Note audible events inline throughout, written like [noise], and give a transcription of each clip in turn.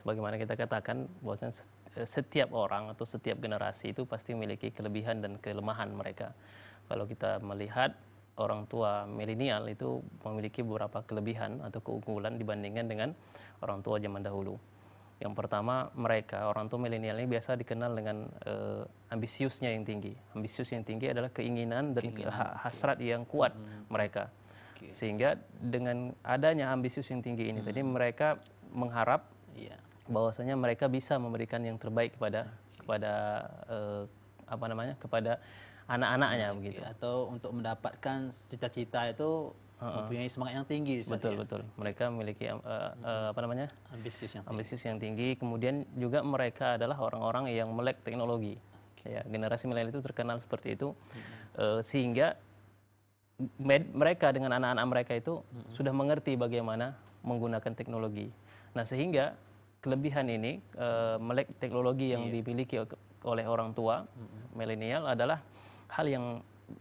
sebagaimana kita katakan bahwasanya eh, setiap orang atau setiap generasi itu pasti memiliki kelebihan dan kelemahan mereka. Kalau kita melihat orang tua milenial itu memiliki beberapa kelebihan atau keunggulan dibandingkan dengan orang tua zaman dahulu. Yang pertama, mereka orang tua milenial ini biasa dikenal dengan uh, ambisiusnya yang tinggi. Ambisius yang tinggi adalah keinginan dan keinginan. hasrat yang kuat hmm. hmm, hmm. mereka. Okay. Sehingga dengan adanya ambisius yang tinggi ini hmm. tadi mereka mengharap Iya. Bahwasanya mereka bisa memberikan yang terbaik kepada kepada eh, apa namanya kepada anak-anaknya okay. Iya, begitu. Atau untuk mendapatkan cita-cita itu Uh-uh. mempunyai semangat yang tinggi. Betul ya? betul. Mereka memiliki uh, uh, apa namanya? Ambisius yang tinggi. yang tinggi. Kemudian juga mereka adalah orang-orang yang melek teknologi. Okay. Ya, generasi milenial itu terkenal seperti itu, uh, sehingga med- mereka dengan anak-anak mereka itu mm-hmm. sudah mengerti bagaimana menggunakan teknologi. Nah sehingga kelebihan ini uh, melek teknologi yang yeah. dimiliki oleh orang tua mm-hmm. milenial adalah hal yang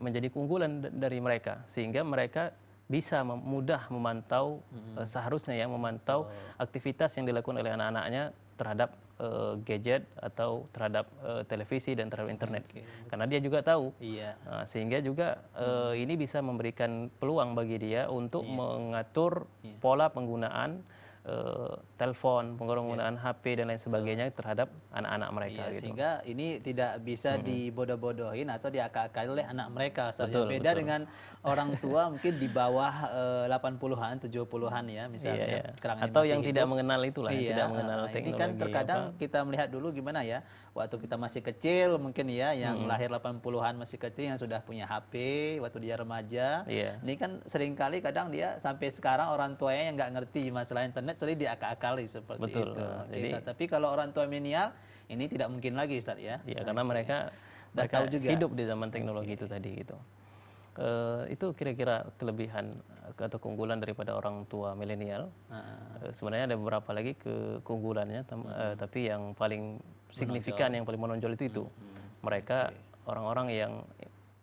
menjadi keunggulan dari mereka sehingga mereka bisa mudah memantau mm-hmm. uh, seharusnya ya memantau oh. aktivitas yang dilakukan oleh anak-anaknya terhadap uh, gadget atau terhadap uh, televisi dan terhadap internet okay. karena dia juga tahu yeah. Iya. uh, sehingga juga uh, mm. ini bisa memberikan peluang bagi dia untuk yeah. mengatur yeah. pola penggunaan e, telepon, penggunaan iya. HP dan lain sebagainya yeah. terhadap anak-anak mereka. Yeah, gitu. Sehingga ini tidak bisa mm -hmm. dibodoh-bodohin atau diakal oleh anak mereka. Betul, Beda betul. dengan orang tua [laughs] mungkin di bawah e, 80-an, 70-an ya misalnya. Yeah, yeah. Atau yang hidup. tidak mengenal itulah, yeah. yang iya, tidak eh, mengenal nah, Ini kan terkadang apa? kita melihat dulu gimana ya, waktu kita masih kecil mungkin ya, yang mm -hmm. lahir 80-an masih kecil yang sudah punya HP, waktu dia remaja. Yeah. Ini kan seringkali kadang dia sampai sekarang orang tuanya yang nggak ngerti masalah internet sering diakali akali seperti Betul. itu. Kita. Jadi, Tapi kalau orang tua milenial ini tidak mungkin lagi Ustaz ya. Iya, okay. karena mereka, mereka tahu juga hidup di zaman teknologi okay. itu tadi gitu. Uh, itu kira-kira kelebihan atau keunggulan daripada orang tua milenial. Uh, uh, sebenarnya ada beberapa lagi ke keunggulannya, -huh. Hmm. Eh, uh, tapi yang paling signifikan, menonjol. yang paling menonjol itu itu. Uh, mereka orang-orang okay. yang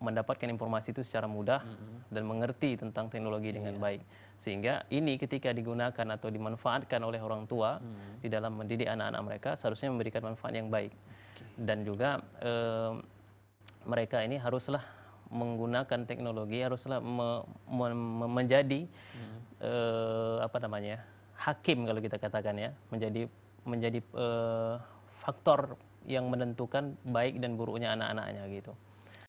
mendapatkan informasi itu secara mudah mm -hmm. dan mengerti tentang teknologi yeah. dengan baik. Sehingga ini ketika digunakan atau dimanfaatkan oleh orang tua mm -hmm. di dalam mendidik anak-anak mereka seharusnya memberikan manfaat yang baik. Okay. Dan juga eh, mereka ini haruslah menggunakan teknologi haruslah me, me, me, menjadi mm -hmm. eh, apa namanya? hakim kalau kita katakan ya, menjadi menjadi eh, faktor yang menentukan baik dan buruknya anak-anaknya gitu.